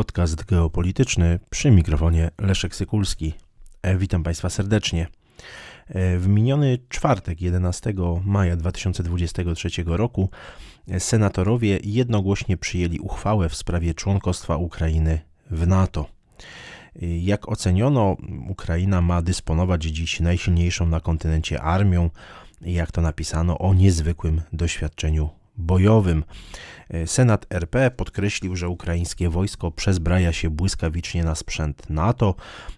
podcast geopolityczny przy mikrofonie Leszek Sykulski. E, witam Państwa serdecznie. E, w miniony czwartek 11 maja 2023 roku e, senatorowie jednogłośnie przyjęli uchwałę w sprawie członkostwa Ukrainy w NATO. Jak oceniono, Ukraina ma dysponować dziś najsilniejszą na kontynencie armią, jak to napisano, o niezwykłym doświadczeniu bojowym. E, Senat RP podkreślił, że ukraińskie wojsko przezbraja się błyskawicznie na sprzęt NATO,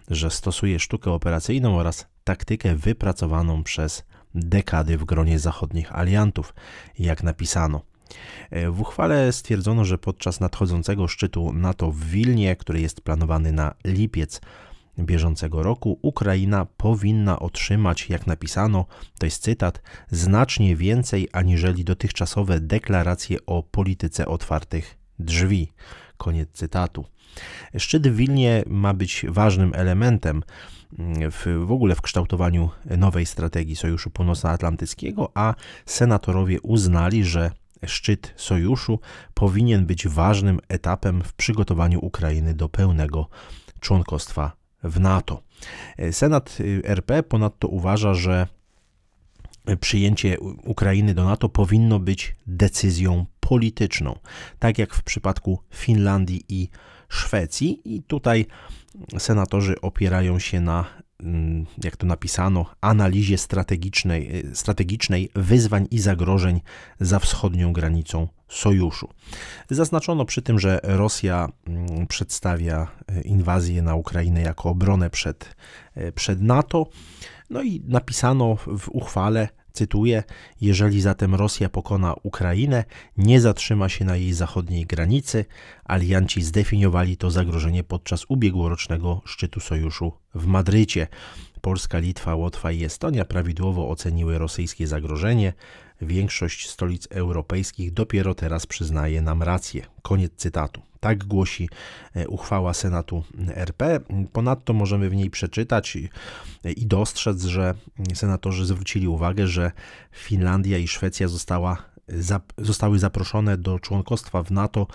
że stosuje sztukę operacyjną oraz taktykę wypracowaną przez dekady w gronie zachodnich aliantów, jak napisano. E, w uchwale stwierdzono, że podczas nadchodzącego szczytu NATO w Wilnie, który jest planowany na lipiec, bieżącego roku Ukraina powinna otrzymać, jak napisano, to jest cytat, znacznie więcej aniżeli dotychczasowe deklaracje o polityce otwartych drzwi. Koniec cytatu. Szczyt w Wilnie ma być ważnym elementem mm, w, w ogóle w kształtowaniu nowej strategii Sojuszu Północnoatlantyckiego, a senatorowie uznali, że szczyt sojuszu powinien być ważnym etapem w przygotowaniu Ukrainy do pełnego członkostwa w NATO. E, Senat y, RP ponadto uważa, że przyjęcie Ukrainy do NATO powinno być decyzją polityczną, tak jak w przypadku Finlandii i Szwecji. I tutaj senatorzy opierają się na Mm, jak to napisano, analizie strategicznej, y, strategicznej wyzwań i zagrożeń za wschodnią granicą sojuszu. Zaznaczono przy tym, że Rosja mm, przedstawia y, inwazję na Ukrainę jako obronę przed, y, przed NATO. No i napisano w uchwale, Cytuję: Jeżeli zatem Rosja pokona Ukrainę, nie zatrzyma się na jej zachodniej granicy. Alianci zdefiniowali to zagrożenie podczas ubiegłorocznego szczytu sojuszu w Madrycie. Polska, Litwa, Łotwa i Estonia prawidłowo oceniły rosyjskie zagrożenie większość stolic europejskich dopiero teraz przyznaje nam rację. Koniec cytatu. Tak głosi e, uchwała Senatu RP. Ponadto możemy w niej przeczytać i e, dostrzec, że mm, senatorzy zwrócili uwagę, że Finlandia i Szwecja została, e, zostały zaproszone do członkostwa w NATO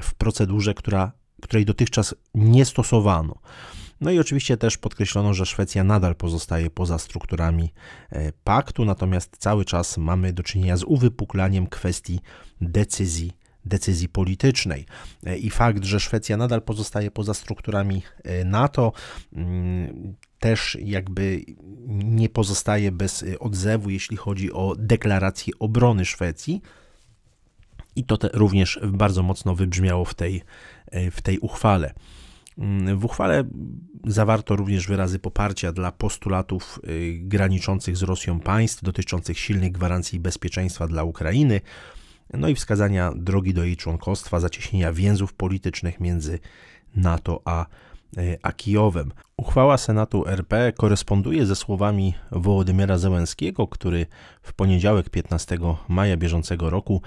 w procedurze, która, której dotychczas nie stosowano. No i oczywiście też podkreślono, że Szwecja nadal pozostaje poza strukturami e, paktu, natomiast cały czas mamy do czynienia z uwypuklaniem kwestii decyzji decyzji politycznej. E, I fakt, że Szwecja nadal pozostaje poza strukturami e, NATO, mm, też jakby nie pozostaje bez odzewu, jeśli chodzi o deklarację obrony Szwecji. I to również bardzo mocno wybrzmiało w tej, w tej uchwale. Mm, w uchwale zawarto również wyrazy poparcia dla postulatów y, graniczących z Rosją państw dotyczących silnych gwarancji bezpieczeństwa dla Ukrainy, no i wskazania drogi do jej członkostwa, zacieśnienia więzów politycznych między NATO a, y, a Kijowem. Uchwała Senatu RP koresponduje ze słowami Wołodymyra Zełenskiego, który w poniedziałek 15 maja bieżącego roku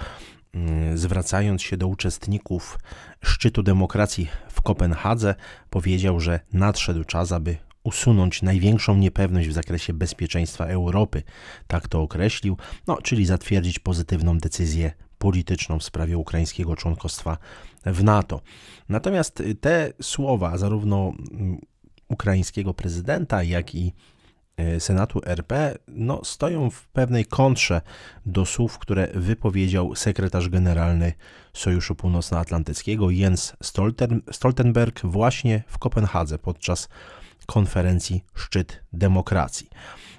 Mm, zwracając się do uczestników szczytu demokracji w Kopenhadze, powiedział, że nadszedł czas, aby usunąć największą niepewność w zakresie bezpieczeństwa Europy. Tak to określił, no, czyli zatwierdzić pozytywną decyzję polityczną w sprawie ukraińskiego członkostwa w NATO. Natomiast te słowa, zarówno mm, ukraińskiego prezydenta, jak i E, Senatu RP no, stoją w pewnej kontrze do słów, które wypowiedział sekretarz generalny Sojuszu Północnoatlantyckiego Jens Stoltenberg właśnie w Kopenhadze podczas konferencji Szczyt Demokracji.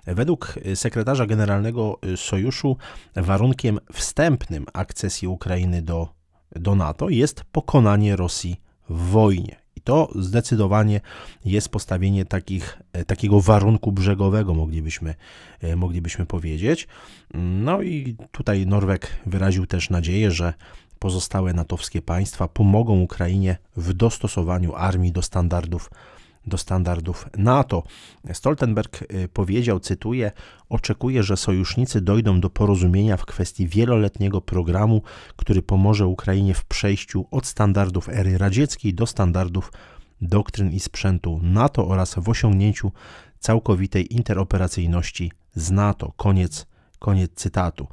Według sekretarza generalnego Sojuszu warunkiem wstępnym akcesji Ukrainy do, do NATO jest pokonanie Rosji w wojnie. I to zdecydowanie jest postawienie takich, e, takiego warunku brzegowego, moglibyśmy, e, moglibyśmy powiedzieć. No i tutaj Norwek wyraził też nadzieję, że pozostałe natowskie państwa pomogą Ukrainie w dostosowaniu armii do standardów do standardów NATO. Stoltenberg y, powiedział, cytuję, "Oczekuję, że sojusznicy dojdą do porozumienia w kwestii wieloletniego programu, który pomoże Ukrainie w przejściu od standardów ery radzieckiej do standardów doktryn i sprzętu NATO oraz w osiągnięciu całkowitej interoperacyjności z NATO. Koniec, koniec cytatu.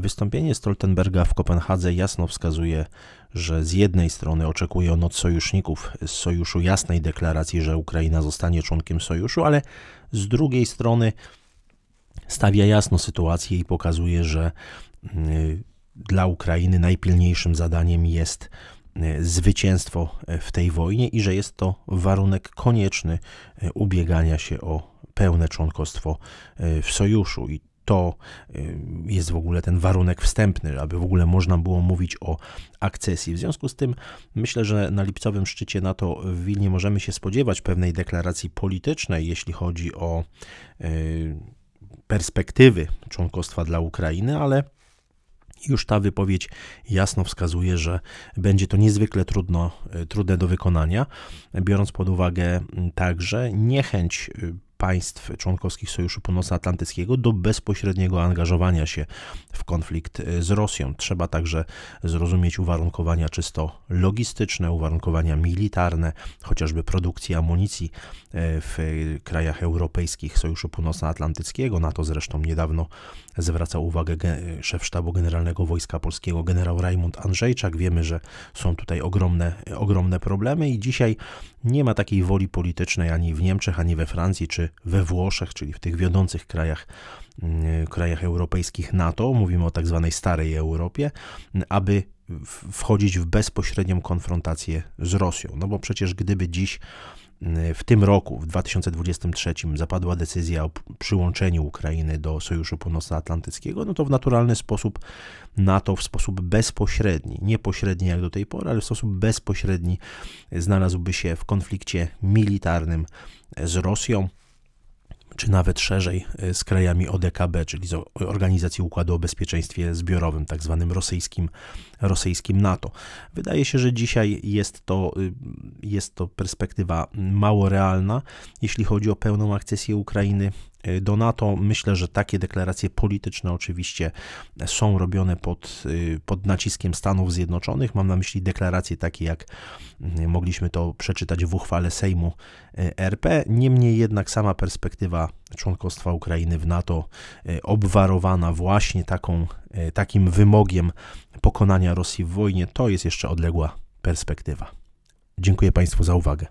Wystąpienie Stoltenberga w Kopenhadze jasno wskazuje, że z jednej strony oczekuje on od sojuszników z sojuszu jasnej deklaracji, że Ukraina zostanie członkiem sojuszu, ale z drugiej strony stawia jasno sytuację i pokazuje, że mm, dla Ukrainy najpilniejszym zadaniem jest mm, zwycięstwo w tej wojnie i że jest to warunek konieczny e, ubiegania się o pełne członkostwo e, w sojuszu. I to y, jest w ogóle ten warunek wstępny, aby w ogóle można było mówić o akcesji. W związku z tym myślę, że na lipcowym szczycie NATO w Wilnie możemy się spodziewać pewnej deklaracji politycznej, jeśli chodzi o y, perspektywy członkostwa dla Ukrainy, ale już ta wypowiedź jasno wskazuje, że będzie to niezwykle trudno, y, trudne do wykonania, biorąc pod uwagę mm, także niechęć państw członkowskich Sojuszu Północnoatlantyckiego do bezpośredniego angażowania się w konflikt e, z Rosją. Trzeba także zrozumieć uwarunkowania czysto logistyczne, uwarunkowania militarne, chociażby produkcji amunicji e, w krajach europejskich Sojuszu Północnoatlantyckiego. Na to zresztą niedawno zwracał uwagę szef sztabu generalnego Wojska Polskiego generał Rajmund Andrzejczak. Wiemy, że są tutaj ogromne, ogromne problemy i dzisiaj nie ma takiej woli politycznej ani w Niemczech, ani we Francji, czy we Włoszech, czyli w tych wiodących krajach, mm, krajach europejskich NATO, mówimy o tak zwanej starej Europie, aby wchodzić w bezpośrednią konfrontację z Rosją. No bo przecież gdyby dziś Y, w tym roku, w 2023, zapadła decyzja o przyłączeniu Ukrainy do Sojuszu Północnoatlantyckiego, no to w naturalny sposób NATO w sposób bezpośredni, niepośredni jak do tej pory, ale w sposób bezpośredni znalazłby się w konflikcie militarnym z Rosją czy nawet szerzej y, z krajami ODKB, czyli z Organizacji Układu o Bezpieczeństwie Zbiorowym, tak zwanym rosyjskim, rosyjskim NATO. Wydaje się, że dzisiaj jest to, y, jest to perspektywa mało realna, jeśli chodzi o pełną akcesję Ukrainy do NATO. Myślę, że takie deklaracje polityczne oczywiście są robione pod, y, pod naciskiem Stanów Zjednoczonych. Mam na myśli deklaracje takie, jak y, mogliśmy to przeczytać w uchwale Sejmu y, RP. Niemniej jednak sama perspektywa członkostwa Ukrainy w NATO, obwarowana właśnie taką, takim wymogiem pokonania Rosji w wojnie, to jest jeszcze odległa perspektywa. Dziękuję Państwu za uwagę.